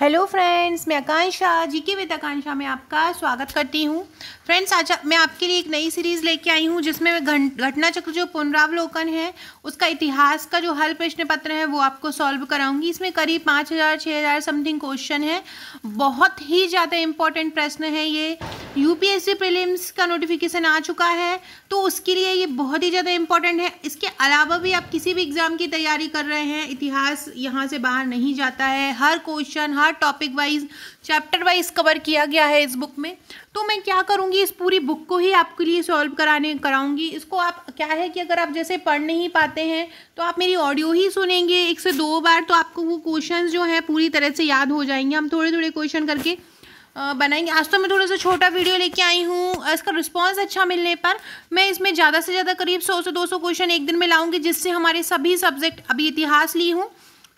hello friends मैं आकांक्षा जी के with आकांक्षा में आपका स्वागत करती हूँ फ्रेंड्स आज मैं आपके लिए एक नई सीरीज़ लेके आई हूँ जिसमें मैं घटना चक्र जो पुनरावलोकन है उसका इतिहास का जो हल प्रश्न पत्र है वो आपको सॉल्व कराऊंगी इसमें करीब पाँच हज़ार छः हज़ार समथिंग क्वेश्चन है बहुत ही ज़्यादा इम्पॉर्टेंट प्रश्न है ये यूपीएससी प्रीलिम्स का नोटिफिकेशन आ चुका है तो उसके लिए ये बहुत ही ज़्यादा इंपॉर्टेंट है इसके अलावा भी आप किसी भी एग्ज़ाम की तैयारी कर रहे हैं इतिहास यहाँ से बाहर नहीं जाता है हर क्वेश्चन हर topic wise chapter wise cover किया गया है इस बुक में तो मैं क्या करूँगी इस पूरी बुक को ही आपके लिए सॉल्व कराने कराऊँगी इसको आप क्या है कि अगर आप जैसे पढ़ नहीं पाते हैं तो आप मेरी ऑडियो ही सुनेंगे एक से दो बार तो आपको वो क्वेश्चन जो है पूरी तरह से याद हो जाएंगे हम थोड़े थोड़े क्वेश्चन करके बनाएंगे आज तो मैं थोड़ा सा छोटा वीडियो लेके आई हूँ इसका रिस्पांस अच्छा मिलने पर मैं इसमें ज़्यादा से ज़्यादा करीब 100 से 200 क्वेश्चन एक दिन में लाऊंगी जिससे हमारे सभी सब्जेक्ट अभी इतिहास ली हूँ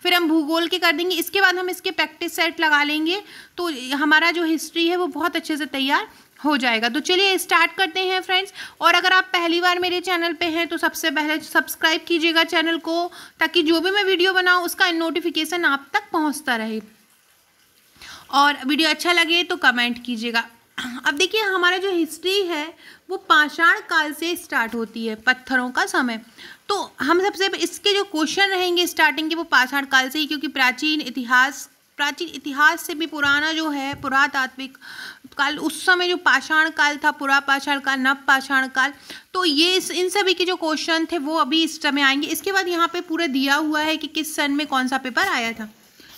फिर हम भूगोल के कर देंगे इसके बाद हम इसके प्रैक्टिस सेट लगा लेंगे तो हमारा जो हिस्ट्री है वो बहुत अच्छे से तैयार हो जाएगा तो चलिए स्टार्ट करते हैं फ्रेंड्स और अगर आप पहली बार मेरे चैनल पे हैं तो सबसे पहले सब्सक्राइब कीजिएगा चैनल को ताकि जो भी मैं वीडियो बनाऊँ उसका नोटिफिकेशन आप तक पहुँचता रहे और वीडियो अच्छा लगे तो कमेंट कीजिएगा अब देखिए हमारा जो हिस्ट्री है वो पाषाण काल से स्टार्ट होती है पत्थरों का समय तो हम सबसे इसके जो क्वेश्चन रहेंगे स्टार्टिंग के वो पाषाण काल से ही क्योंकि प्राचीन इतिहास प्राचीन इतिहास से भी पुराना जो है पुरातात्विक काल उस समय जो पाषाण काल था पुरा पाषाण काल नव पाषाण काल तो ये इस इन सभी के जो क्वेश्चन थे वो अभी इस समय आएंगे इसके बाद यहाँ पे पूरा दिया हुआ है कि किस सन में कौन सा पेपर आया था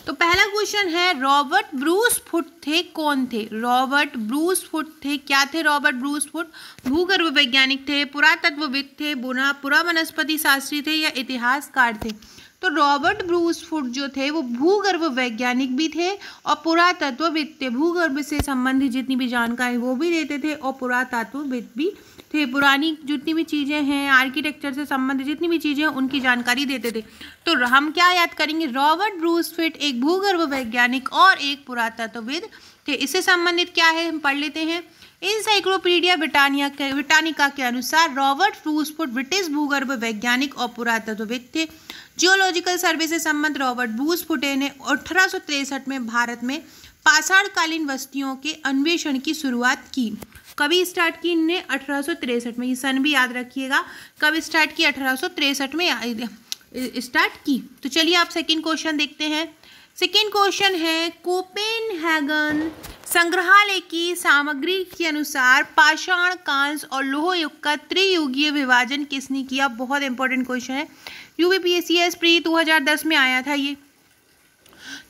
तो पहला क्वेश्चन है रॉबर्ट ब्रूस फुट थे कौन थे रॉबर्ट ब्रूस फुट थे क्या थे रॉबर्ट ब्रूस फुट भूगर्भ वैज्ञानिक थे पुरातत्वविद थे बुना पुरा वनस्पति शास्त्री थे या इतिहासकार थे तो रॉबर्ट ब्रूस फुट जो थे वो भूगर्भ वैज्ञानिक भी थे और पुरातत्वविद थे भूगर्भ से संबंधित जितनी भी जानकारी वो भी देते थे और पुरातत्वविद भी थे पुरानी जितनी भी चीज़ें हैं आर्किटेक्चर से संबंधित जितनी भी चीज़ें हैं उनकी जानकारी देते थे तो हम क्या याद करेंगे रॉबर्ट ब्रूस फिट एक भूगर्भ वैज्ञानिक और एक पुरातत्वविद थे इससे संबंधित क्या है हम पढ़ लेते हैं इंसाइक्लोपीडिया ब्रिटानिया के ब्रिटानिका के अनुसार रॉबर्ट ब्रूसफुट ब्रिटिश भूगर्भ वैज्ञानिक और पुरातत्वविद थे जियोलॉजिकल सर्वे से संबंध रॉबर्ट ब्रूसफुटे ने अठारह में भारत में पाषाणकालीन वस्तियों के अन्वेषण की शुरुआत की कभी स्टार्ट की इनने अठारह में ये सन भी याद रखिएगा कब स्टार्ट की अठारह में स्टार्ट की तो चलिए आप सेकेंड क्वेश्चन देखते हैं सेकेंड क्वेश्चन है कोपेन हैगन संग्रहालय की सामग्री के अनुसार पाषाण कांस और लोह युग का त्रियुगीय विभाजन किसने किया बहुत इंपॉर्टेंट क्वेश्चन है U B P S C S pre 2010 में आया था ये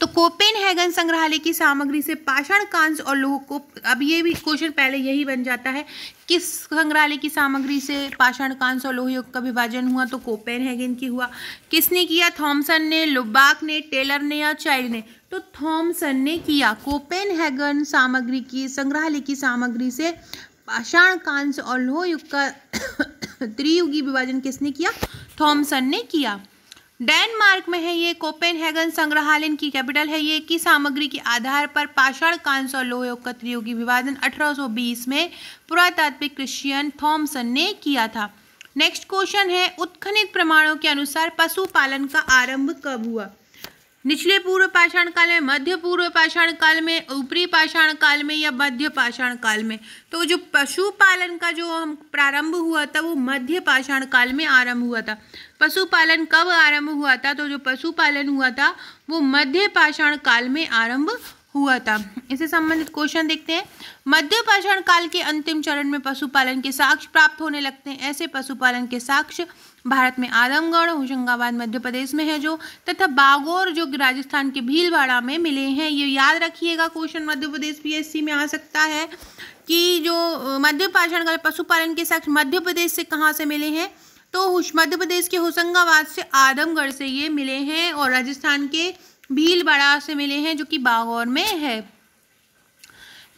तो कोपेन हैगन संग्रहालय की सामग्री से पाषाण कांस और लोह को अब ये भी क्वेश्चन पहले यही बन जाता है किस संग्रहालय की सामग्री से पाषाण कांस और लोहयुग का विभाजन हुआ तो कोपेन हैगन की हुआ किसने किया थॉमसन ने लुबाक ने टेलर ने या चाइल्ड ने तो थॉम्सन ने किया कोपेन हैगन सामग्री की संग्रहालय की सामग्री से पाषाण कांस और लोहयुग का त्रियुगी विभाजन किसने किया थॉमसन ने किया डेनमार्क में है ये कोपेनहेगन संग्रहालय की कैपिटल है ये की सामग्री के आधार पर पाषाण कांस और लोह कतरियों की विवादन 1820 में पुरातात्विक क्रिश्चियन थॉमसन ने किया था नेक्स्ट क्वेश्चन है उत्खनित प्रमाणों के अनुसार पशुपालन का आरंभ कब हुआ निचले पूर्व पाषाण काल में मध्य पूर्व पाषाण काल में ऊपरी पाषाण काल में या मध्य पाषाण काल में तो जो पशुपालन का जो हम प्रारंभ हुआ था वो मध्य पाषाण काल में आरंभ हुआ था पशुपालन कब आरंभ हुआ था तो जो पशुपालन हुआ था वो मध्य पाषाण काल में आरंभ हुआ था इससे संबंधित क्वेश्चन देखते हैं मध्य पाषाण काल के अंतिम चरण में पशुपालन के साक्ष्य प्राप्त होने लगते हैं ऐसे पशुपालन के साक्ष्य भारत में आदमगढ़ होशंगाबाद मध्य प्रदेश में है जो तथा बागोर जो राजस्थान के भीलवाड़ा में मिले हैं ये याद रखिएगा क्वेश्चन मध्य प्रदेश पी में आ सकता है कि जो मध्य पाषाण पशुपालन के साक्ष मध्य प्रदेश से कहाँ से मिले हैं तो मध्य प्रदेश के होशंगाबाद से आदमगढ़ से ये मिले हैं और राजस्थान के भीलवाड़ा से मिले हैं जो कि बागौर में है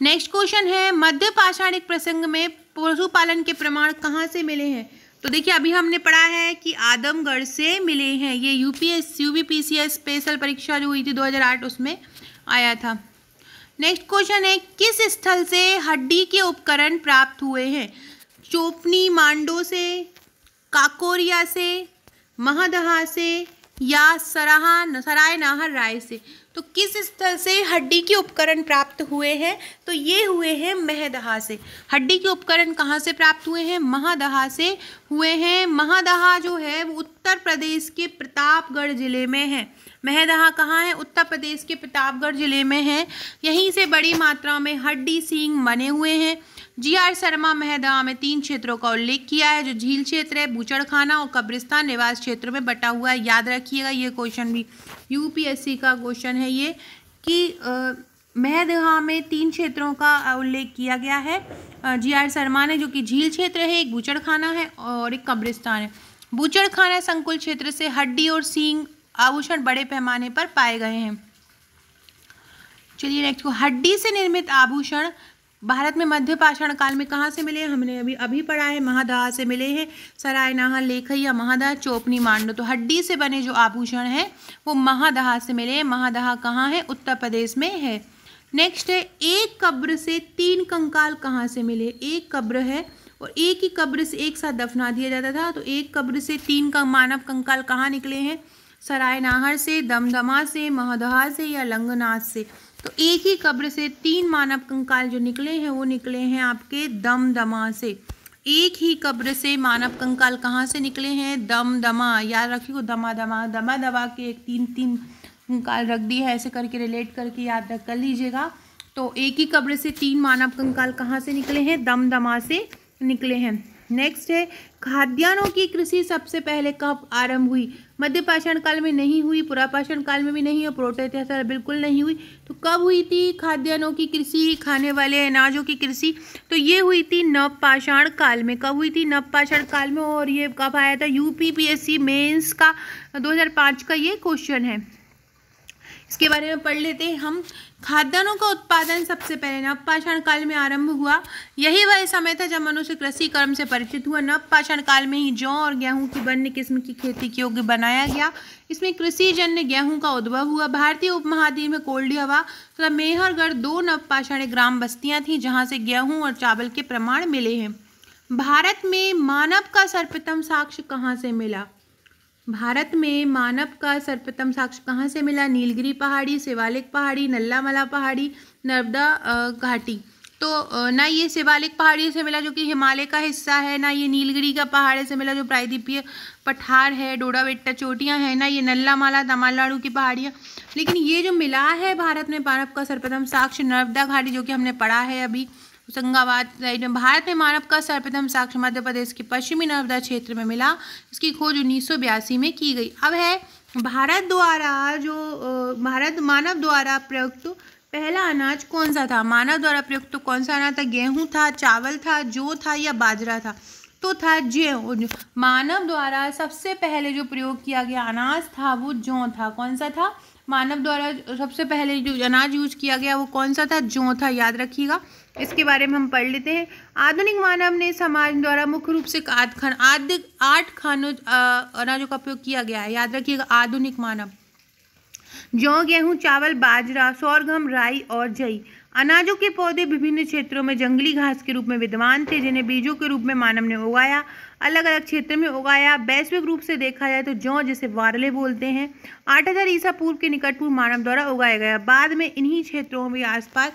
नेक्स्ट क्वेश्चन है मध्य पाषाणिक प्रसंग में पशुपालन के प्रमाण कहाँ से मिले हैं तो देखिए अभी हमने पढ़ा है कि आदमगढ़ से मिले हैं ये U U P P S B C S special परीक्षा जो हुई थी 2008 उसमें आया था नेक्स्ट क्वेश्चन है किस स्थल से हड्डी के उपकरण प्राप्त हुए हैं चोपनी मांडो से काकोरिया से महदहा से या सराहा सराय नाहर राय से तो किस स्थल से हड्डी के उपकरण प्राप्त हुए हैं तो ये हुए हैं महदहा से हड्डी के उपकरण कहाँ से प्राप्त हुए हैं महादहा से हुए हैं महादहा जो है वो उत्तर प्रदेश के प्रतापगढ़ जिले में है महदहा कहाँ है उत्तर प्रदेश के प्रतापगढ़ जिले में है यहीं से बड़ी मात्रा में हड्डी सींग बने हुए हैं जी आर शर्मा महदहा में तीन क्षेत्रों का उल्लेख किया है जो झील क्षेत्र है बूचड़खाना और कब्रिस्तान निवास क्षेत्र में बटा हुआ है याद रखिएगा ये क्वेश्चन भी यूपीएससी का क्वेश्चन है है ये कि महदहा में तीन क्षेत्रों का उल्लेख किया गया है जी आर शर्मा ने जो कि झील क्षेत्र है एक बूचड़खाना है और एक कब्रिस्तान है बूचड़खाना संकुल क्षेत्र से हड्डी और सींग आभूषण बड़े पैमाने पर पाए गए हैं चलिए नेक्स्ट को हड्डी से निर्मित आभूषण भारत में मध्य पाषाण काल में कहाँ से मिले हमने अभी अभी पढ़ा है महादाह से मिले हैं सरायनाहा लेखैया महादाह चोपनी मांडो तो हड्डी से बने जो आभूषण हैं वो महादाह से मिले हैं महादाह कहाँ है उत्तर प्रदेश में है नेक्स्ट है एक कब्र से तीन कंकाल कहाँ से मिले एक कब्र है और एक ही कब्र से एक साथ दफना दिया जाता था तो एक कब्र से तीन का मानव कंकाल कहाँ निकले हैं सरायनाहर से दमदमा से महदहा से या लंगनाथ से तो एक ही कब्र से तीन मानव कंकाल जो निकले हैं वो निकले हैं आपके दम दमा से एक ही कब्र से मानव कंकाल कहाँ से निकले हैं दम दमा याद रखियो दमा दमा दमा दबा के एक तीन तीन कंकाल रख दिए है ऐसे करके रिलेट करके याद रख कर लीजिएगा तो एक ही कब्र से तीन मानव कंकाल कहाँ से निकले हैं दम दमा से निकले हैं नेक्स्ट है खाद्यान्नों की कृषि सबसे पहले कब आरंभ हुई मध्य पाषाण काल में नहीं हुई पुरापाषाण काल में भी नहीं और इतिहास बिल्कुल नहीं हुई तो कब हुई थी खाद्यान्नों की कृषि खाने वाले अनाजों की कृषि तो ये हुई थी नवपाषाण काल में कब हुई थी नवपाषाण काल में और ये कब आया था यू पी का दो का ये क्वेश्चन है इसके बारे में पढ़ लेते हैं हम खाद्यान्नों का उत्पादन सबसे पहले नवपाषाण काल में आरंभ हुआ यही वह समय था जब मनुष्य कृषि कर्म से परिचित हुआ नवपाषाण काल में ही जौ और गेहूं की वन्य किस्म की खेती के योग्य बनाया गया इसमें कृषि जन्य गेहूं का उद्भव हुआ भारतीय उपमहाद्वीप में कोल्डी हवा तथा तो मेहरगढ़ दो नवपाषाण ग्राम बस्तियाँ थीं जहाँ से गेहूँ और चावल के प्रमाण मिले हैं भारत में मानव का सर्वप्रथम साक्ष्य कहाँ से मिला भारत में मानव का सर्वप्रथम साक्ष्य कहाँ से मिला नीलगिरी पहाड़ी शिवालिक पहाड़ी नल्लामला पहाड़ी नर्मदा घाटी तो ना ये शिवालिक पहाड़ी से मिला जो कि हिमालय का हिस्सा है ना ये नीलगिरी का पहाड़ से मिला जो प्रायद्वीपीय पठार है डोडा बेट्टा चोटियाँ हैं ना ये नल्लामाला तमिलनाडु की पहाड़ियाँ लेकिन ये जो मिला है भारत में मानव का सर्वप्रथम साक्ष्य नर्मदा घाटी जो कि हमने पढ़ा है अभी होशंगाबाद राइट में भारत में मानव का सर्वप्रथम साक्ष्य मध्य प्रदेश के पश्चिमी नर्मदा क्षेत्र में मिला इसकी खोज उन्नीस में की गई अब है भारत द्वारा जो भारत मानव द्वारा प्रयुक्त पहला अनाज कौन सा था मानव द्वारा प्रयुक्त तो कौन सा अनाज था गेहूं था चावल था जो था या बाजरा था तो था ज्यो मानव द्वारा सबसे पहले जो प्रयोग किया गया अनाज था वो जौ था कौन सा था मानव द्वारा सबसे पहले जो अनाज यूज किया गया वो कौन सा था जौ था याद रखिएगा इसके बारे में हम पढ़ लेते हैं आधुनिक मानव ने समाज द्वारा मुख्य रूप से आठ खान आध आठ खानों अनाजों का उपयोग किया गया है याद रखिएगा आधुनिक मानव जौ गेहूँ चावल बाजरा सौरगम राई और जई अनाजों के पौधे विभिन्न क्षेत्रों में जंगली घास के रूप में विद्वान थे जिन्हें बीजों के रूप में मानव ने उगाया अलग अलग क्षेत्र में उगाया वैश्विक रूप से देखा जाए तो जौ जिसे वारले बोलते हैं 8000 ईसा पूर्व के निकट पूर्व मानव द्वारा उगाया गया बाद में इन्हीं क्षेत्रों में आसपास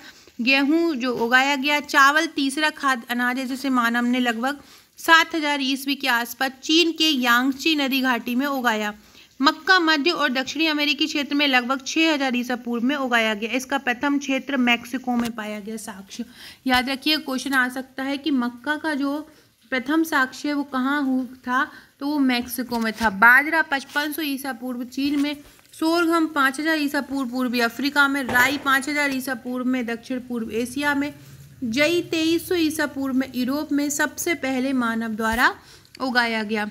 गेहूँ जो उगाया गया चावल तीसरा खाद्य अनाज है जिसे मानव ने लगभग सात हजार ईस्वी के आसपास चीन के यांगची नदी घाटी में उगाया मक्का मध्य और दक्षिणी अमेरिकी क्षेत्र में लगभग 6000 हज़ार ईसा पूर्व में उगाया गया इसका प्रथम क्षेत्र मैक्सिको में पाया गया साक्ष्य याद रखिए क्वेश्चन आ सकता है कि मक्का का जो प्रथम साक्ष्य वो कहाँ था तो वो मैक्सिको में था बाजरा पचपन सौ ईसा पूर्व चीन में सोरघम पाँच हज़ार ईसा पूर्व पूर्वी अफ्रीका में राई पाँच हज़ार ईसा पूर्व में दक्षिण पूर्व एशिया में जई तेईस सौ ईसा पूर्व में यूरोप में सबसे पहले मानव द्वारा उगाया गया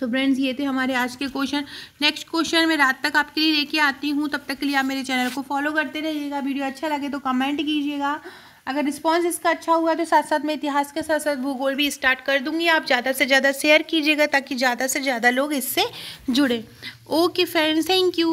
सो फ्रेंड्स ये थे हमारे आज के क्वेश्चन नेक्स्ट क्वेश्चन मैं रात तक आपके लिए लेके आती हूँ तब तक के लिए आप मेरे चैनल को फॉलो करते रहिएगा वीडियो अच्छा लगे तो कमेंट कीजिएगा अगर रिस्पॉन्स इसका अच्छा हुआ तो साथ साथ मैं इतिहास के साथ साथ भूगोल भी स्टार्ट कर दूंगी आप ज़्यादा से ज़्यादा शेयर कीजिएगा ताकि ज़्यादा से ज़्यादा लोग इससे जुड़े ओके फ्रेंड्स थैंक यू